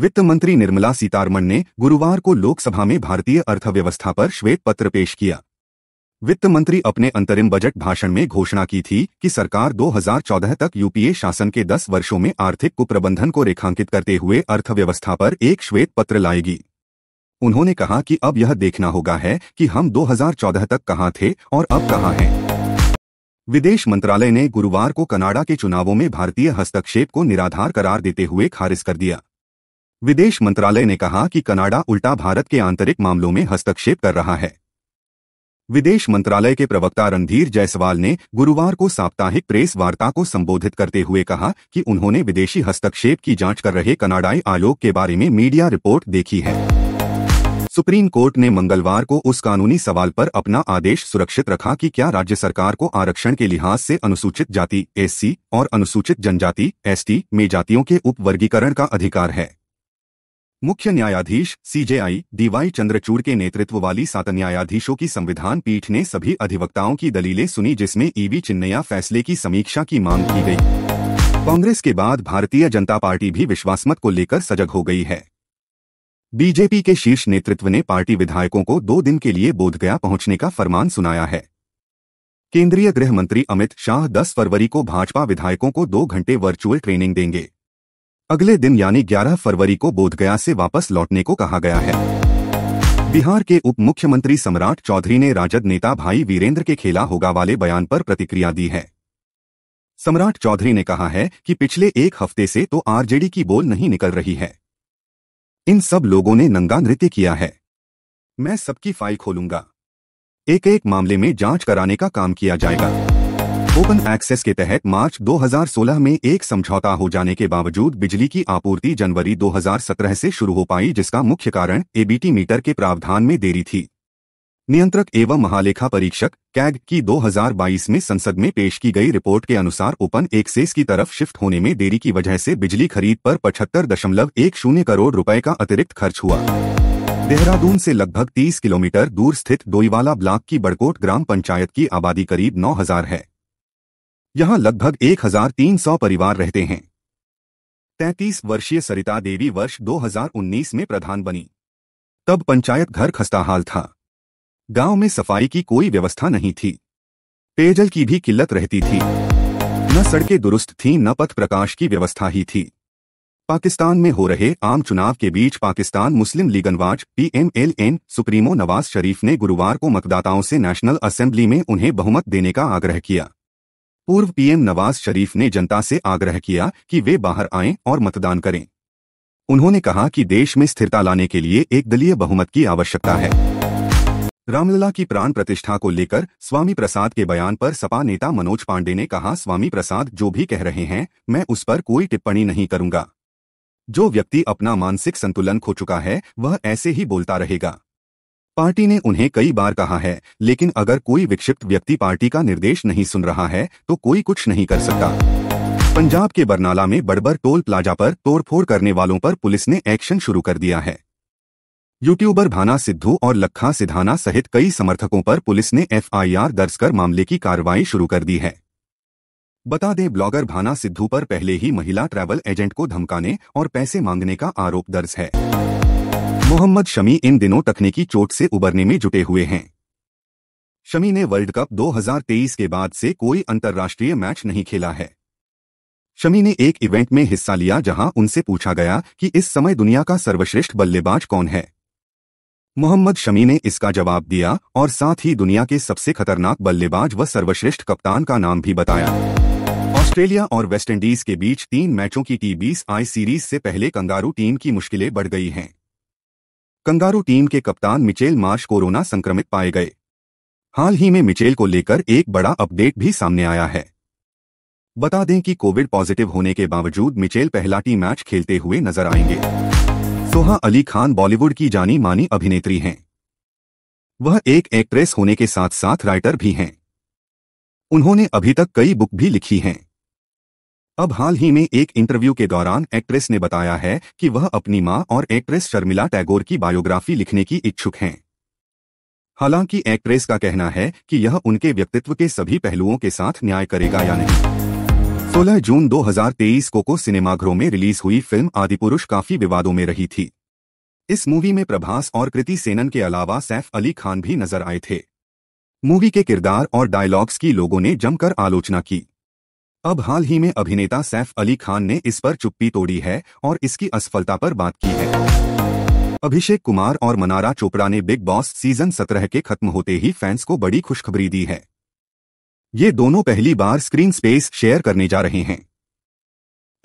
वित्त मंत्री निर्मला सीतारमण ने गुरुवार को लोकसभा में भारतीय अर्थव्यवस्था पर श्वेत पत्र पेश किया वित्त मंत्री अपने अंतरिम बजट भाषण में घोषणा की थी कि सरकार 2014 तक यूपीए शासन के 10 वर्षों में आर्थिक कुप्रबंधन को रेखांकित करते हुए अर्थव्यवस्था पर एक श्वेत पत्र लाएगी उन्होंने कहा कि अब यह देखना होगा है कि हम 2014 तक कहाँ थे और अब कहाँ हैं विदेश मंत्रालय ने गुरुवार को कनाडा के चुनावों में भारतीय हस्तक्षेप को निराधार करार देते हुए खारिज कर दिया विदेश मंत्रालय ने कहा कि कनाडा उल्टा भारत के आंतरिक मामलों में हस्तक्षेप कर रहा है विदेश मंत्रालय के प्रवक्ता रणधीर जायसवाल ने गुरुवार को साप्ताहिक प्रेस वार्ता को संबोधित करते हुए कहा कि उन्होंने विदेशी हस्तक्षेप की जांच कर रहे कनाडाई आयोग के बारे में मीडिया रिपोर्ट देखी है सुप्रीम कोर्ट ने मंगलवार को उस कानूनी सवाल पर अपना आदेश सुरक्षित रखा कि क्या राज्य सरकार को आरक्षण के लिहाज से अनुसूचित जाति एससी और अनुसूचित जनजाति एसटी में जातियों के उपवर्गीकरण का अधिकार है मुख्य न्यायाधीश सीजेआई डीवाई चंद्रचूड़ के नेतृत्व वाली सात न्यायाधीशों की संविधान पीठ ने सभी अधिवक्ताओं की दलीलें सुनी जिसमें ईवी चिन्नया फैसले की समीक्षा की मांग की गई कांग्रेस के बाद भारतीय जनता पार्टी भी विश्वासमत को लेकर सजग हो गई है बीजेपी के शीर्ष नेतृत्व ने पार्टी विधायकों को दो दिन के लिए बोधगया पहुंचने का फरमान सुनाया है केंद्रीय गृह मंत्री अमित शाह 10 फरवरी को भाजपा विधायकों को दो घंटे वर्चुअल ट्रेनिंग देंगे अगले दिन यानी 11 फरवरी को बोधगया से वापस लौटने को कहा गया है बिहार के उप मुख्यमंत्री सम्राट चौधरी ने राजद नेता भाई वीरेंद्र के खेला होगा वाले बयान पर प्रतिक्रिया दी है सम्राट चौधरी ने कहा है कि पिछले एक हफ्ते से तो आरजेडी की बोल नहीं निकल रही है इन सब लोगों ने नंगा नृत्य किया है मैं सबकी फाइल खोलूंगा एक एक मामले में जांच कराने का काम किया जाएगा ओपन एक्सेस के तहत मार्च 2016 में एक समझौता हो जाने के बावजूद बिजली की आपूर्ति जनवरी 2017 से शुरू हो पाई जिसका मुख्य कारण एबीटी मीटर के प्रावधान में देरी थी नियंत्रक एवं महालेखा परीक्षक कैग की 2022 में संसद में पेश की गई रिपोर्ट के अनुसार ओपन एक्सेस की तरफ शिफ्ट होने में देरी की वजह से बिजली खरीद पर पचहत्तर दशमलव एक शून्य करोड़ रुपए का अतिरिक्त खर्च हुआ देहरादून से लगभग 30 किलोमीटर दूर स्थित डोईवाला ब्लॉक की बड़कोट ग्राम पंचायत की आबादी करीब 9000 है यहां लगभग 1300 परिवार रहते हैं 33 वर्षीय सरिता देवी वर्ष 2019 में प्रधान बनी तब पंचायत घर खस्ताहाल था गांव में सफाई की कोई व्यवस्था नहीं थी पेयजल की भी किल्लत रहती थी न सड़कें दुरुस्त थीं न पथ प्रकाश की व्यवस्था ही थी पाकिस्तान में हो रहे आम चुनाव के बीच पाकिस्तान मुस्लिम लीगनवाज पीएमएलएन सुप्रीमो नवाज शरीफ ने गुरुवार को मतदाताओं से नेशनल असेंबली में उन्हें बहुमत देने का आग्रह किया पूर्व पीएम नवाज शरीफ ने जनता से आग्रह किया कि वे बाहर आएं और मतदान करें उन्होंने कहा कि देश में स्थिरता लाने के लिए एक दलीय बहुमत की आवश्यकता है रामलला की प्राण प्रतिष्ठा को लेकर स्वामी प्रसाद के बयान पर सपा नेता मनोज पांडे ने कहा स्वामी प्रसाद जो भी कह रहे हैं मैं उस पर कोई टिप्पणी नहीं करूंगा जो व्यक्ति अपना मानसिक संतुलन खो चुका है वह ऐसे ही बोलता रहेगा पार्टी ने उन्हें कई बार कहा है लेकिन अगर कोई विक्षिप्त व्यक्ति पार्टी का निर्देश नहीं सुन रहा है तो कोई कुछ नहीं कर सकता पंजाब के बरनाला में बड़बर टोल प्लाजा पर तोड़फोड़ करने वालों पर पुलिस ने एक्शन शुरू कर दिया है यूट्यूबर भाना सिद्धू और लखा सिधाना सहित कई समर्थकों पर पुलिस ने एफआईआर दर्ज कर मामले की कार्रवाई शुरू कर दी है बता दें ब्लॉगर भाना सिद्धू पर पहले ही महिला ट्रैवल एजेंट को धमकाने और पैसे मांगने का आरोप दर्ज है मोहम्मद शमी इन दिनों तकनीकी चोट से उबरने में जुटे हुए हैं शमी ने वर्ल्ड कप 2023 के बाद से कोई अंतर्राष्ट्रीय मैच नहीं खेला है शमी ने एक इवेंट में हिस्सा लिया जहां उनसे पूछा गया कि इस समय दुनिया का सर्वश्रेष्ठ बल्लेबाज कौन है मोहम्मद शमी ने इसका जवाब दिया और साथ ही दुनिया के सबसे खतरनाक बल्लेबाज व सर्वश्रेष्ठ कप्तान का नाम भी बताया ऑस्ट्रेलिया और वेस्टइंडीज के बीच तीन मैचों की टी बीस आई सीरीज से पहले कंगारू टीम की मुश्किलें बढ़ गई हैं कंगारू टीम के कप्तान मिचेल मार्श कोरोना संक्रमित पाए गए हाल ही में मिचेल को लेकर एक बड़ा अपडेट भी सामने आया है बता दें कि कोविड पॉजिटिव होने के बावजूद मिचेल पहला टी मैच खेलते हुए नजर आएंगे सोहा अली खान बॉलीवुड की जानी मानी अभिनेत्री हैं वह एक एक्ट्रेस होने के साथ साथ राइटर भी हैं उन्होंने अभी तक कई बुक भी लिखी हैं अब हाल ही में एक इंटरव्यू के दौरान एक्ट्रेस ने बताया है कि वह अपनी मां और एक्ट्रेस शर्मिला टैगोर की बायोग्राफी लिखने की इच्छुक हैं हालांकि एक्ट्रेस का कहना है कि यह उनके व्यक्तित्व के सभी पहलुओं के साथ न्याय करेगा या नहीं 16 जून 2023 को को सिनेमाघरों में रिलीज हुई फिल्म आदिपुरुष काफी विवादों में रही थी इस मूवी में प्रभास और कृति सेनन के अलावा सैफ अली खान भी नजर आए थे मूवी के किरदार और डायलॉग्स की लोगों ने जमकर आलोचना की अब हाल ही में अभिनेता सैफ अली खान ने इस पर चुप्पी तोड़ी है और इसकी असफलता पर बात की है अभिषेक कुमार और मनारा चोपड़ा ने बिग बॉस सीजन 17 के खत्म होते ही फैंस को बड़ी खुशखबरी दी है ये दोनों पहली बार स्क्रीन स्पेस शेयर करने जा रहे हैं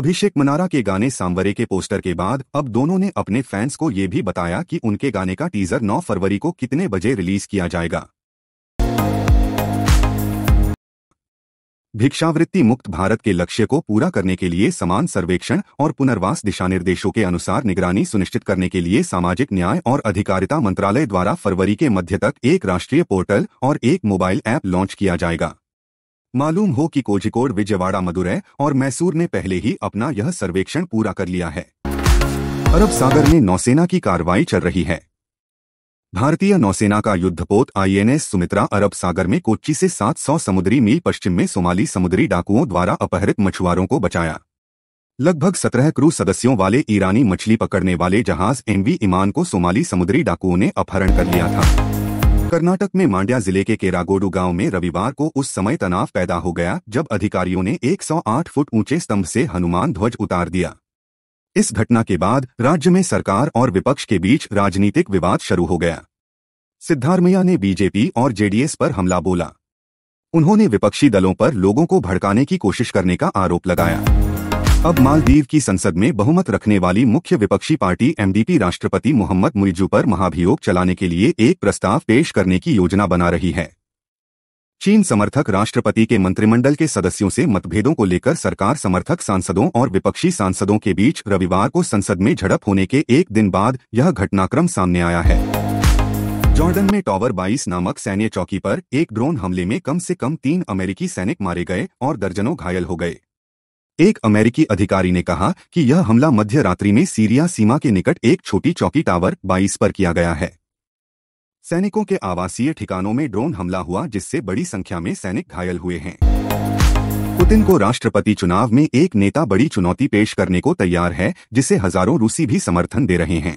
अभिषेक मनारा के गाने सांवरे के पोस्टर के बाद अब दोनों ने अपने फैंस को ये भी बताया कि उनके गाने का टीजर 9 फरवरी को कितने बजे रिलीज किया जाएगा भिक्षावृत्ति मुक्त भारत के लक्ष्य को पूरा करने के लिए समान सर्वेक्षण और पुनर्वास दिशा निर्देशों के अनुसार निगरानी सुनिश्चित करने के लिए सामाजिक न्याय और अधिकारिता मंत्रालय द्वारा फरवरी के मध्य तक एक राष्ट्रीय पोर्टल और एक मोबाइल ऐप लॉन्च किया जाएगा मालूम हो कि कोझिकोड विजयवाड़ा मदुरै और मैसूर ने पहले ही अपना यह सर्वेक्षण पूरा कर लिया है अरब सागर में नौसेना की कार्रवाई चल रही है भारतीय नौसेना का युद्धपोत आईएनएस सुमित्रा अरब सागर में कोच्चि से 700 समुद्री मील पश्चिम में सोमाली समुद्री डाकुओं द्वारा अपहृत मछुआरों को बचाया लगभग सत्रह क्रू सदस्यों वाले ईरानी मछली पकड़ने वाले जहाज एमवी ईमान को सोमाली समुद्री डाकुओं ने अपहरण कर लिया था कर्नाटक में मांड्या जिले के केरागोडू गांव में रविवार को उस समय तनाव पैदा हो गया जब अधिकारियों ने 108 फुट ऊंचे स्तंभ से हनुमान ध्वज उतार दिया इस घटना के बाद राज्य में सरकार और विपक्ष के बीच राजनीतिक विवाद शुरू हो गया सिद्धारमैया ने बीजेपी और जेडीएस पर हमला बोला उन्होंने विपक्षी दलों पर लोगों को भड़काने की कोशिश करने का आरोप लगाया अब मालदीव की संसद में बहुमत रखने वाली मुख्य विपक्षी पार्टी एमडीपी राष्ट्रपति मोहम्मद मुइजू पर महाभियोग चलाने के लिए एक प्रस्ताव पेश करने की योजना बना रही है चीन समर्थक राष्ट्रपति के मंत्रिमंडल के सदस्यों से मतभेदों को लेकर सरकार समर्थक सांसदों और विपक्षी सांसदों के बीच रविवार को संसद में झड़प होने के एक दिन बाद यह घटनाक्रम सामने आया है जॉर्डन में टॉवर 22 नामक सैन्य चौकी पर एक ड्रोन हमले में कम से कम तीन अमेरिकी सैनिक मारे गए और दर्जनों घायल हो गए एक अमेरिकी अधिकारी ने कहा कि यह हमला मध्य रात्रि में सीरिया सीमा के निकट एक छोटी चौकी टावर 22 पर किया गया है सैनिकों के आवासीय ठिकानों में ड्रोन हमला हुआ जिससे बड़ी संख्या में सैनिक घायल हुए हैं पुतिन को राष्ट्रपति चुनाव में एक नेता बड़ी चुनौती पेश करने को तैयार है जिसे हजारों रूसी भी समर्थन दे रहे हैं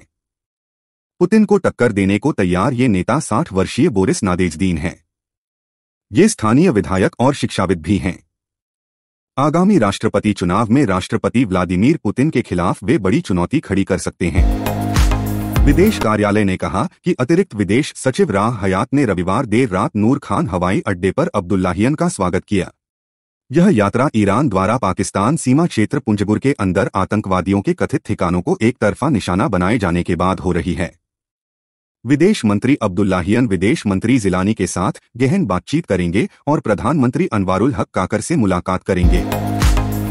पुतिन को टक्कर देने को तैयार ये नेता 60 वर्षीय बोरिस नादेजदीन है ये स्थानीय विधायक और शिक्षाविद भी हैं आगामी राष्ट्रपति चुनाव में राष्ट्रपति व्लादिमीर पुतिन के खिलाफ वे बड़ी चुनौती खड़ी कर सकते हैं विदेश कार्यालय ने कहा कि अतिरिक्त विदेश सचिव राह हयात ने रविवार देर रात नूर खान हवाई अड्डे पर अब्दुल्लाहियन का स्वागत किया यह यात्रा ईरान द्वारा पाकिस्तान सीमा क्षेत्र पुंजगुर के अंदर आतंकवादियों के कथित ठिकानों को एक तरफा निशाना बनाए जाने के बाद हो रही है विदेश मंत्री अब्दुल्लाहियन विदेश मंत्री जिलानी के साथ गहन बातचीत करेंगे और प्रधानमंत्री अनवारुल हक काकर से मुलाकात करेंगे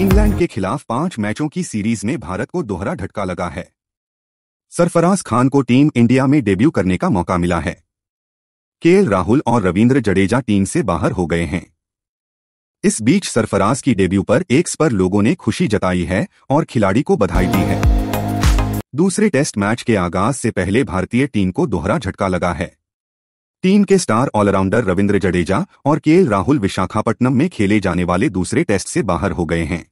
इंग्लैंड के खिलाफ पांच मैचों की सीरीज में भारत को दोहरा झटका लगा है सरफराज खान को टीम इंडिया में डेब्यू करने का मौका मिला है के राहुल और रविंद्र जडेजा टीम से बाहर हो गए हैं इस बीच सरफराज की डेब्यू पर एक्स पर लोगों ने खुशी जताई है और खिलाड़ी को बधाई दी है दूसरे टेस्ट मैच के आगाज से पहले भारतीय टीम को दोहरा झटका लगा है टीम के स्टार ऑलराउंडर रविंद्र जडेजा और के राहुल विशाखापट्टनम में खेले जाने वाले दूसरे टेस्ट से बाहर हो गए हैं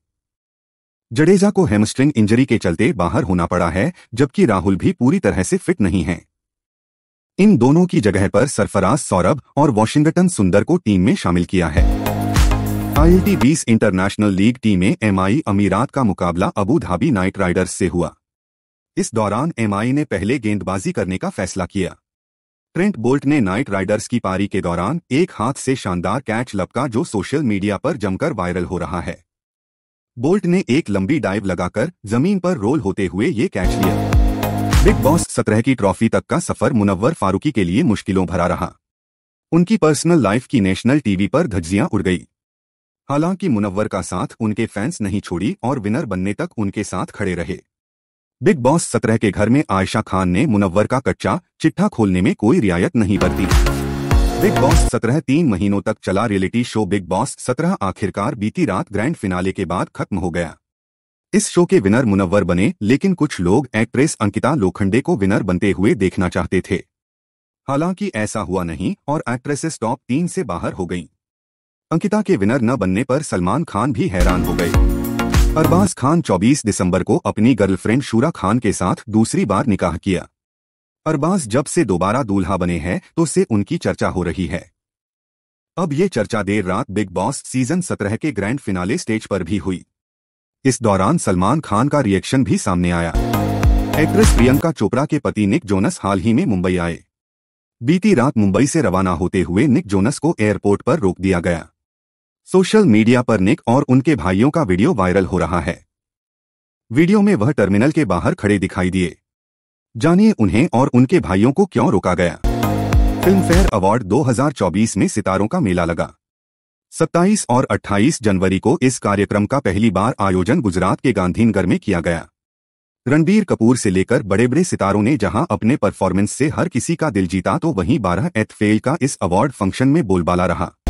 जडेजा को हेमस्ट्रिंग इंजरी के चलते बाहर होना पड़ा है जबकि राहुल भी पूरी तरह से फिट नहीं है इन दोनों की जगह पर सरफराज सौरभ और वॉशिंगटन सुंदर को टीम में शामिल किया है आईटी बीस इंटरनेशनल लीग टीम में एमआई अमीरात का मुकाबला अबू धाबी नाइट राइडर्स से हुआ इस दौरान एमआई ने पहले गेंदबाजी करने का फैसला किया ट्रेंट बोल्ट ने नाइट राइडर्स की पारी के दौरान एक हाथ से शानदार कैच लपका जो सोशल मीडिया पर जमकर वायरल हो रहा है बोल्ट ने एक लंबी डाइव लगाकर जमीन पर रोल होते हुए ये कैच लिया बिग बॉस सत्रह की ट्रॉफी तक का सफर मुनव्वर फारूकी के लिए मुश्किलों भरा रहा उनकी पर्सनल लाइफ की नेशनल टीवी पर धज्जियां उड़ गई हालांकि मुनव्वर का साथ उनके फैंस नहीं छोड़ी और विनर बनने तक उनके साथ खड़े रहे बिग बॉस सत्रह के घर में आयशा खान ने मुनव्वर का कच्चा चिट्ठा खोलने में कोई रियायत नहीं बरती बिग बॉस सत्रह तीन महीनों तक चला रियलिटी शो बिग बॉस सत्रह आखिरकार बीती रात ग्रैंड फिनाले के बाद खत्म हो गया इस शो के विनर मुनव्वर बने लेकिन कुछ लोग एक्ट्रेस अंकिता लोखंडे को विनर बनते हुए देखना चाहते थे हालांकि ऐसा हुआ नहीं और एक्ट्रेसेस टॉप तीन से बाहर हो गईं। अंकिता के विनर न बनने पर सलमान खान भी हैरान हो गए अरबाज खान 24 दिसंबर को अपनी गर्लफ्रेंड शूरा खान के साथ दूसरी बार निकाह किया अरबाज जब से दोबारा दूल्हा बने हैं तो से उनकी चर्चा हो रही है अब ये चर्चा देर रात बिग बॉस सीजन सत्रह के ग्रैंड फिनाले स्टेज पर भी हुई इस दौरान सलमान खान का रिएक्शन भी सामने आया एक्ट्रेस प्रियंका चोपड़ा के पति निक जोनस हाल ही में मुंबई आए बीती रात मुंबई से रवाना होते हुए निक जोनस को एयरपोर्ट पर रोक दिया गया सोशल मीडिया पर निक और उनके भाइयों का वीडियो वायरल हो रहा है वीडियो में वह टर्मिनल के बाहर खड़े दिखाई दिए जानिए उन्हें और उनके भाइयों को क्यों रोका गया फिल्म फेयर अवार्ड 2024 में सितारों का मेला लगा 27 और 28 जनवरी को इस कार्यक्रम का पहली बार आयोजन गुजरात के गांधीनगर में किया गया रणबीर कपूर से लेकर बड़े बड़े सितारों ने जहां अपने परफॉर्मेंस से हर किसी का दिल जीता तो वहीं बारह एथ फेल का इस अवार्ड फंक्शन में बोलबाला रहा